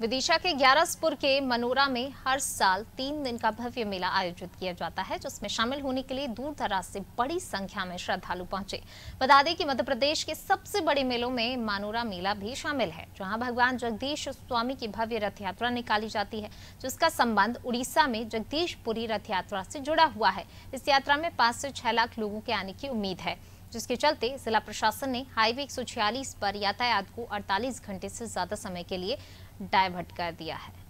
विदिशा के ग्यारसपुर के मनोरा में हर साल तीन दिन का भव्य मेला आयोजित किया जाता है जिसमें शामिल होने के लिए दूर दराज से बड़ी संख्या में श्रद्धालु पहुंचे बता दें कि मध्य प्रदेश के सबसे बड़े मेलों में मानोरा मेला भी शामिल है जहां भगवान जगदीश स्वामी की भव्य रथ यात्रा निकाली जाती है जिसका संबंध उड़ीसा में जगदीशपुरी रथ यात्रा से जुड़ा हुआ है इस यात्रा में पांच से छह लाख लोगों के आने की उम्मीद है जिसके चलते जिला प्रशासन ने हाईवे एक पर यातायात को 48 घंटे से ज्यादा समय के लिए डायवर्ट कर दिया है